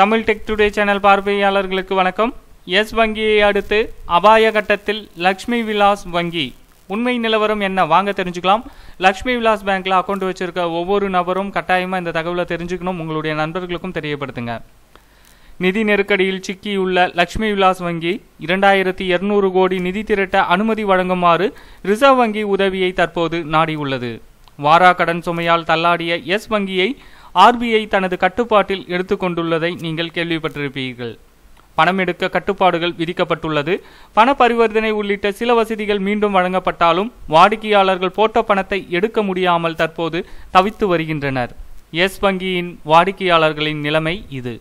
Tamil tech today channel பார்வையாளர்களுக்கு வணக்கம் S வங்கியை அடுத்து அபாய கட்டத்தில் லக்ஷ்மி விலாஸ் வங்கி உண்மை நிலவரம் என்ன வாங்க தெரிஞ்சுக்கலாம் லக்ஷ்மி விலாஸ் பேங்க்ல அக்கௌண்ட் வச்சிருக்க ஒவ்வொரு நபரும் கட்டாயமாக இந்த தகவலை தெரிஞ்சுக்கணும் உங்களுடைய நண்பர்களுக்கும் தெரியப்படுத்துங்க நிதி நெருக்கடியில் சிக்கியுள்ள லக்ஷ்மி விலாஸ் வங்கி இரண்டாயிரத்தி இருநூறு கோடி நிதி திரட்ட அனுமதி வழங்குமாறு ரிசர்வ் வங்கி உதவியை தற்போது நாடியுள்ளது வாரா கடன் சுமையால் தள்ளாடிய எஸ் வங்கியை ஆர்பிஐ தனது கட்டுப்பாட்டில் எடுத்துக்கொண்டுள்ளதை நீங்கள் கேள்விப்பட்டிருப்பீர்கள் பணம் எடுக்க கட்டுப்பாடுகள் விதிக்கப்பட்டுள்ளது பண பரிவர்த்தனை உள்ளிட்ட சில வசதிகள் மீண்டும் வழங்கப்பட்டாலும் வாடிக்கையாளர்கள் போட்ட பணத்தை எடுக்க முடியாமல் தற்போது தவித்து வருகின்றனர் எஸ் வங்கியின் வாடிக்கையாளர்களின் நிலைமை இது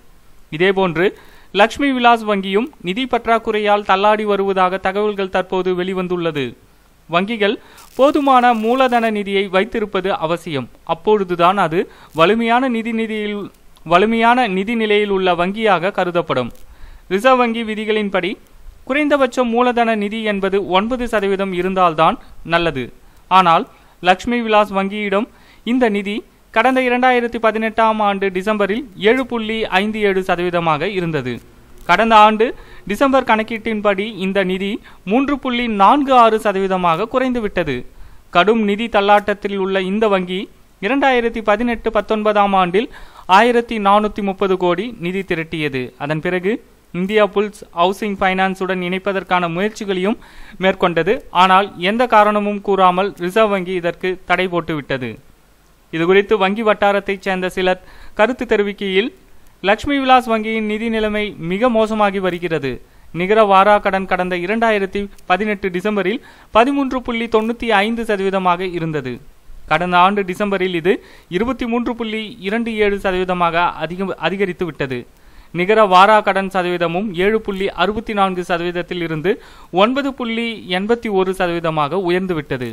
இதேபோன்று லக்ஷ்மி விலாஸ் வங்கியும் நிதி பற்றாக்குறையால் தள்ளாடி வருவதாக தகவல்கள் தற்போது வெளிவந்துள்ளது வங்கிகள் போதுமான மூலதன நிதியை வைத்திருப்பது அவசியம் அப்பொழுதுதான் அது வலிமையான நிதி நிதியில் வலிமையான நிதி நிலையில் உள்ள வங்கியாக கருதப்படும் ரிசர்வ் வங்கி விதிகளின்படி குறைந்தபட்ச மூலதன நிதி என்பது ஒன்பது சதவீதம் இருந்தால்தான் நல்லது ஆனால் லக்ஷ்மி விலாஸ் வங்கியிடம் இந்த நிதி கடந்த இரண்டாயிரத்தி பதினெட்டாம் ஆண்டு டிசம்பரில் ஏழு புள்ளி ஐந்து ஏழு சதவீதமாக இருந்தது கடந்த ஆண்டு டிசம்பர் கணக்கீட்டின்படி இந்த நிதி மூன்று புள்ளி நான்கு ஆறு சதவீதமாக குறைந்துவிட்டது கடும் நிதி தள்ளாட்டத்தில் உள்ள இந்த வங்கி இரண்டாயிரத்தி பதினெட்டு பத்தொன்பதாம் ஆண்டில் ஆயிரத்தி நானூற்றி முப்பது கோடி நிதி திரட்டியது அதன் பிறகு இந்தியா புல்ஸ் ஹவுசிங் ஃபைனான்ஸுடன் இணைப்பதற்கான முயற்சிகளையும் மேற்கொண்டது ஆனால் எந்த காரணமும் கூறாமல் ரிசர்வ் வங்கி இதற்கு தடை போட்டுவிட்டது இதுகுறித்து வங்கி வட்டாரத்தைச் சேர்ந்த சிலர் கருத்து தெரிவிக்கையில் லக்ஷ்மி விலாஸ் வங்கியின் நிதி நிலைமை மிக மோசமாகி வருகிறது நிகர வாரா கடன் கடந்த இரண்டாயிரத்தி பதினெட்டு டிசம்பரில் பதிமூன்று புள்ளி தொண்ணூற்றி ஐந்து சதவீதமாக இருந்தது கடந்த ஆண்டு டிசம்பரில் இது இருபத்தி மூன்று புள்ளி இரண்டு ஏழு சதவீதமாக அதிக அதிகரித்து விட்டது நிகர வாரா கடன் சதவீதமும் ஏழு புள்ளி அறுபத்தி நான்கு சதவீதத்தில் இருந்து ஒன்பது புள்ளி எண்பத்தி ஒரு சதவீதமாக உயர்ந்துவிட்டது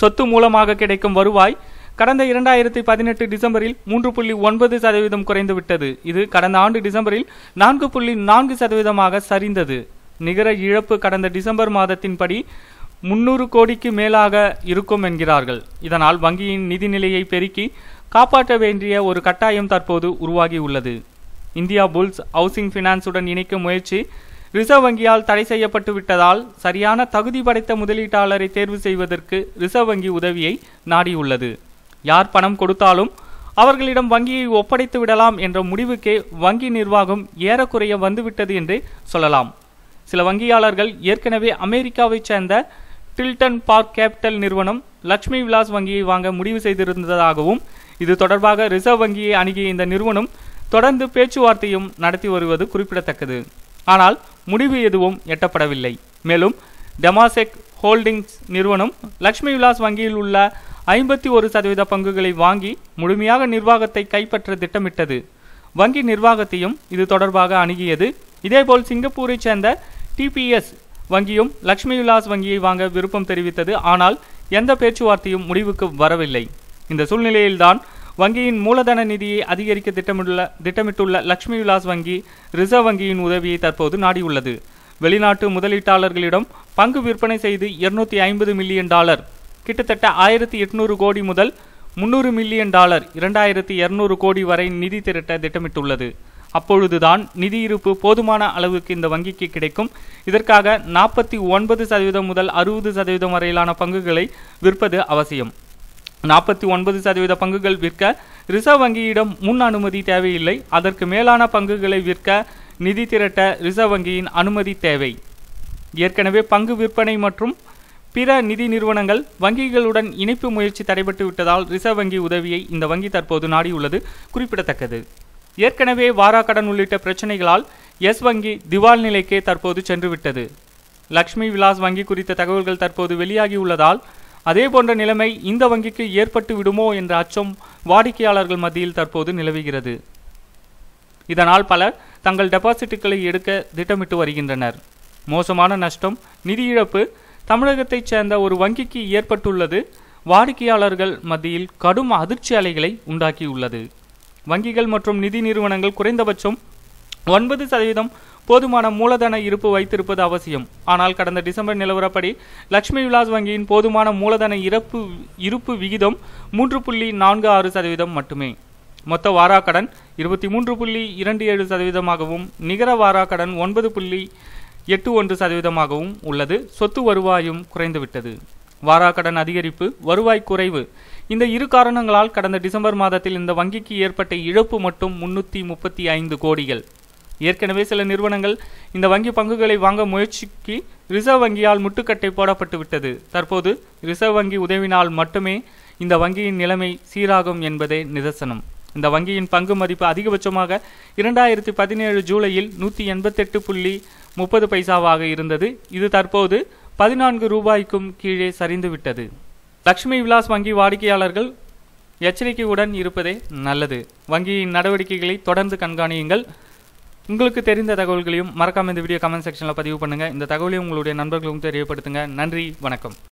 சொத்து மூலமாக கிடைக்கும் வருவாய் கடந்த இரண்டாயிரத்தி பதினெட்டு டிசம்பரில் மூன்று புள்ளி ஒன்பது சதவீதம் குறைந்துவிட்டது இது கடந்த ஆண்டு டிசம்பரில் நான்கு புள்ளி நான்கு சதவீதமாக சரிந்தது நிகர இழப்பு கடந்த டிசம்பர் மாதத்தின்படி முன்னூறு கோடிக்கு மேலாக இருக்கும் என்கிறார்கள் இதனால் வங்கியின் நிதிநிலையை பெருக்கி காப்பாற்ற வேண்டிய ஒரு கட்டாயம் தற்போது உருவாகியுள்ளது இந்தியா புல்ஸ் ஹவுசிங் ஃபினான்ஸுடன் இணைக்கும் முயற்சி ரிசர்வ் வங்கியால் தடை செய்யப்பட்டு விட்டதால் சரியான தகுதி படைத்த முதலீட்டாளரை தேர்வு செய்வதற்கு ரிசர்வ் வங்கி உதவியை நாடியுள்ளது யார் பணம் கொடுத்தாலும் அவர்களிடம் வங்கியை ஒப்படைத்து விடலாம் என்ற முடிவுக்கே வங்கி நிர்வாகம் ஏறக்குறைய வந்துவிட்டது என்றே சொல்லலாம் சில வங்கியாளர்கள் ஏற்கனவே அமெரிக்காவைச் சேர்ந்த டில்டன் பார்க் கேபிட்டல் நிறுவனம் லக்ஷ்மி விலாஸ் வங்கியை வாங்க முடிவு செய்திருந்ததாகவும் இது தொடர்பாக ரிசர்வ் வங்கியை அணுகிய இந்த நிறுவனம் தொடர்ந்து பேச்சுவார்த்தையும் நடத்தி வருவது குறிப்பிடத்தக்கது ஆனால் முடிவு எதுவும் எட்டப்படவில்லை மேலும் டெமாசெக் ஹோல்டிங்ஸ் நிறுவனம் லக்ஷ்மி விலாஸ் வங்கியில் உள்ள ஐம்பத்தி ஒரு சதவீத பங்குகளை வாங்கி முழுமையாக நிர்வாகத்தை கைப்பற்ற திட்டமிட்டது வங்கி நிர்வாகத்தையும் இது தொடர்பாக அணுகியது இதேபோல் சிங்கப்பூரைச் சேர்ந்த டிபிஎஸ் வங்கியும் லக்ஷ்மி விலாஸ் வங்கியை வாங்க விருப்பம் தெரிவித்தது ஆனால் எந்த பேச்சுவார்த்தையும் முடிவுக்கு வரவில்லை இந்த சூழ்நிலையில்தான் வங்கியின் மூலதன நிதியை அதிகரிக்க திட்டமிட்டுள்ள திட்டமிட்டுள்ள லக்ஷ்மி விலாஸ் வங்கி ரிசர்வ் வங்கியின் உதவியை தற்போது நாடியுள்ளது வெளிநாட்டு முதலீட்டாளர்களிடம் பங்கு விற்பனை செய்து இருநூத்தி ஐம்பது மில்லியன் டாலர் கிட்டத்தட்ட ஆயிரத்தி எட்நூறு கோடி முதல் முன்னூறு மில்லியன் டாலர் இரண்டாயிரத்தி இரநூறு கோடி வரை நிதி திரட்ட திட்டமிட்டுள்ளது அப்பொழுதுதான் நிதி இருப்பு போதுமான அளவுக்கு இந்த வங்கிக்கு கிடைக்கும் இதற்காக நாற்பத்தி ஒன்பது சதவீதம் முதல் அறுபது சதவீதம் வரையிலான பங்குகளை விற்பது அவசியம் நாற்பத்தி ஒன்பது சதவீத பங்குகள் விற்க ரிசர்வ் வங்கியிடம் முன் அனுமதி தேவையில்லை அதற்கு மேலான பங்குகளை விற்க நிதி திரட்ட ரிசர்வ் வங்கியின் அனுமதி தேவை ஏற்கனவே பங்கு விற்பனை மற்றும் பிற நிதி நிறுவனங்கள் வங்கிகளுடன் இணைப்பு முயற்சி தடைபட்டு விட்டதால் ரிசர்வ் வங்கி உதவியை இந்த வங்கி தற்போது நாடியுள்ளது குறிப்பிடத்தக்கது ஏற்கனவே வாராக்கடன் உள்ளிட்ட பிரச்சனைகளால் எஸ் வங்கி திவால் நிலைக்கே தற்போது சென்றுவிட்டது லக்ஷ்மி விலாஸ் வங்கி குறித்த தகவல்கள் தற்போது வெளியாகியுள்ளதால் அதே போன்ற நிலைமை இந்த வங்கிக்கு ஏற்பட்டு விடுமோ என்ற அச்சம் வாடிக்கையாளர்கள் மத்தியில் தற்போது நிலவுகிறது இதனால் பலர் தங்கள் டெபாசிட்டுகளை எடுக்க திட்டமிட்டு வருகின்றனர் மோசமான நஷ்டம் நிதி இழப்பு தமிழகத்தைச் சேர்ந்த ஒரு வங்கிக்கு ஏற்பட்டுள்ளது வாடிக்கையாளர்கள் மத்தியில் கடும் அதிர்ச்சி அலைகளை உண்டாக்கியுள்ளது வங்கிகள் மற்றும் நிதி நிறுவனங்கள் குறைந்தபட்சம் ஒன்பது சதவீதம் போதுமான மூலதன இருப்பு வைத்திருப்பது அவசியம் ஆனால் கடந்த டிசம்பர் நிலவரப்படி லட்சுமி விலாஸ் வங்கியின் போதுமான மூலதன இறப்பு இருப்பு விகிதம் மூன்று புள்ளி நான்கு ஆறு சதவீதம் மட்டுமே மொத்த வாராக்கடன் இருபத்தி மூன்று புள்ளி இரண்டு ஏழு சதவீதமாகவும் நிகர வாராக்கடன் ஒன்பது புள்ளி எட்டு ஒன்று சதவீதமாகவும் உள்ளது சொத்து வருவாயும் குறைந்துவிட்டது வாராக்கடன் அதிகரிப்பு வருவாய் குறைவு இந்த இரு காரணங்களால் கடந்த டிசம்பர் மாதத்தில் இந்த வங்கிக்கு ஏற்பட்ட இழப்பு மட்டும் முன்னூற்றி முப்பத்தி ஐந்து கோடிகள் ஏற்கனவே சில நிறுவனங்கள் இந்த வங்கி பங்குகளை வாங்க முயற்சிக்கு ரிசர்வ் வங்கியால் முட்டுக்கட்டை போடப்பட்டு விட்டது தற்போது ரிசர்வ் வங்கி உதவினால் மட்டுமே இந்த வங்கியின் நிலைமை சீராகும் என்பதே நிதர்சனம் இந்த வங்கியின் பங்கு மதிப்பு அதிகபட்சமாக இரண்டாயிரத்தி பதினேழு ஜூலையில் நூற்றி எண்பத்தெட்டு புள்ளி முப்பது பைசாவாக இருந்தது இது தற்போது பதினான்கு ரூபாய்க்கும் கீழே சரிந்துவிட்டது லக்ஷ்மி விலாஸ் வங்கி வாடிக்கையாளர்கள் எச்சரிக்கையுடன் இருப்பதே நல்லது வங்கியின் நடவடிக்கைகளை தொடர்ந்து கண்காணியுங்கள் உங்களுக்கு தெரிந்த தகவல்களையும் மறக்காம இந்த வீடியோ கமெண்ட் செக்ஷனில் பதிவு பண்ணுங்கள் இந்த தகவலையும் உங்களுடைய நண்பர்களுக்கும் தெரியப்படுத்துங்க நன்றி வணக்கம்